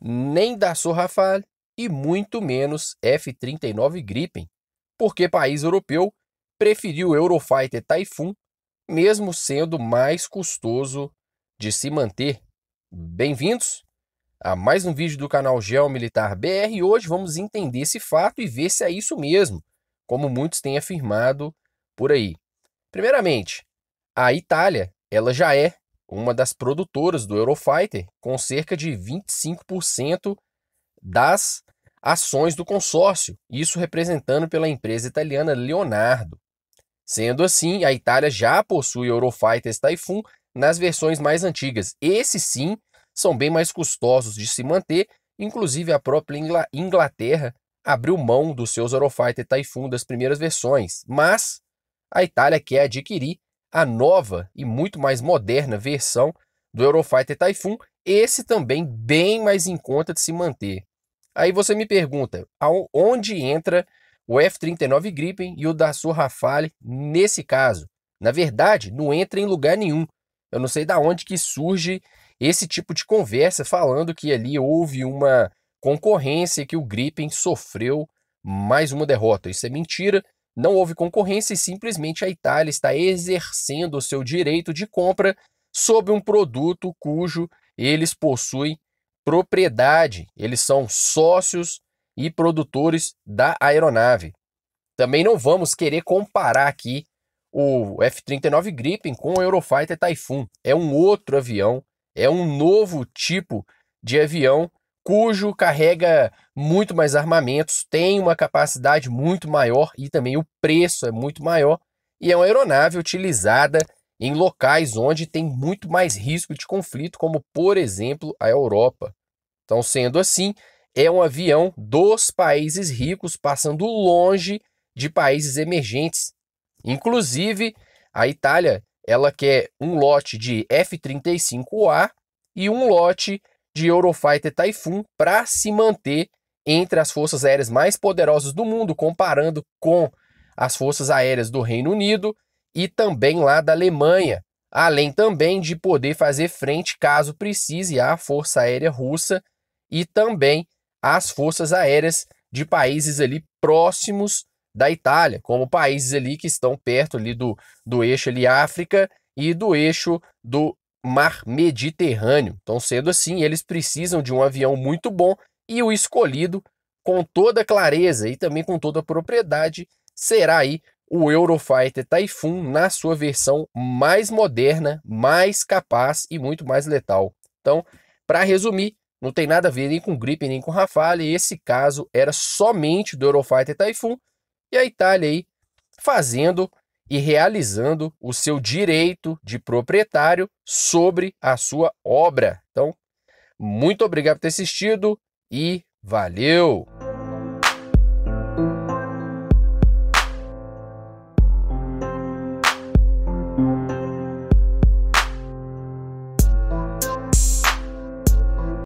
nem Dassault Rafale e muito menos F-39 Gripen, porque país europeu preferiu o Eurofighter Typhoon, mesmo sendo mais custoso de se manter. Bem-vindos a mais um vídeo do canal Geomilitar BR e hoje vamos entender esse fato e ver se é isso mesmo, como muitos têm afirmado por aí. Primeiramente, a Itália, ela já é uma das produtoras do Eurofighter, com cerca de 25% das ações do consórcio, isso representando pela empresa italiana Leonardo. Sendo assim, a Itália já possui Eurofighters Typhoon nas versões mais antigas. Esses sim são bem mais custosos de se manter, inclusive a própria Inglaterra abriu mão dos seus Eurofighter Typhoon das primeiras versões, mas a Itália quer adquirir a nova e muito mais moderna versão do Eurofighter Typhoon, esse também bem mais em conta de se manter. Aí você me pergunta, onde entra o F-39 Gripen e o Dassault Rafale nesse caso? Na verdade, não entra em lugar nenhum. Eu não sei da onde que surge esse tipo de conversa falando que ali houve uma concorrência que o Gripen sofreu mais uma derrota. Isso é mentira. Não houve concorrência e simplesmente a Itália está exercendo o seu direito de compra sobre um produto cujo eles possuem propriedade, eles são sócios e produtores da aeronave. Também não vamos querer comparar aqui o F-39 Gripen com o Eurofighter Typhoon. É um outro avião, é um novo tipo de avião cujo carrega muito mais armamentos, tem uma capacidade muito maior e também o preço é muito maior e é uma aeronave utilizada em locais onde tem muito mais risco de conflito, como por exemplo a Europa. Então, sendo assim, é um avião dos países ricos passando longe de países emergentes. Inclusive, a Itália ela quer um lote de F-35A e um lote de Eurofighter Typhoon para se manter entre as forças aéreas mais poderosas do mundo, comparando com as forças aéreas do Reino Unido e também lá da Alemanha, além também de poder fazer frente, caso precise, à Força Aérea Russa e também às forças aéreas de países ali próximos da Itália, como países ali que estão perto ali do, do eixo ali África e do eixo do Mar Mediterrâneo. Então, sendo assim, eles precisam de um avião muito bom e o escolhido com toda clareza e também com toda propriedade será aí o Eurofighter Typhoon na sua versão mais moderna, mais capaz e muito mais letal. Então, para resumir, não tem nada a ver nem com gripe nem com rafale, esse caso era somente do Eurofighter Typhoon e a Itália aí fazendo e realizando o seu direito de proprietário sobre a sua obra. Então, muito obrigado por ter assistido e valeu!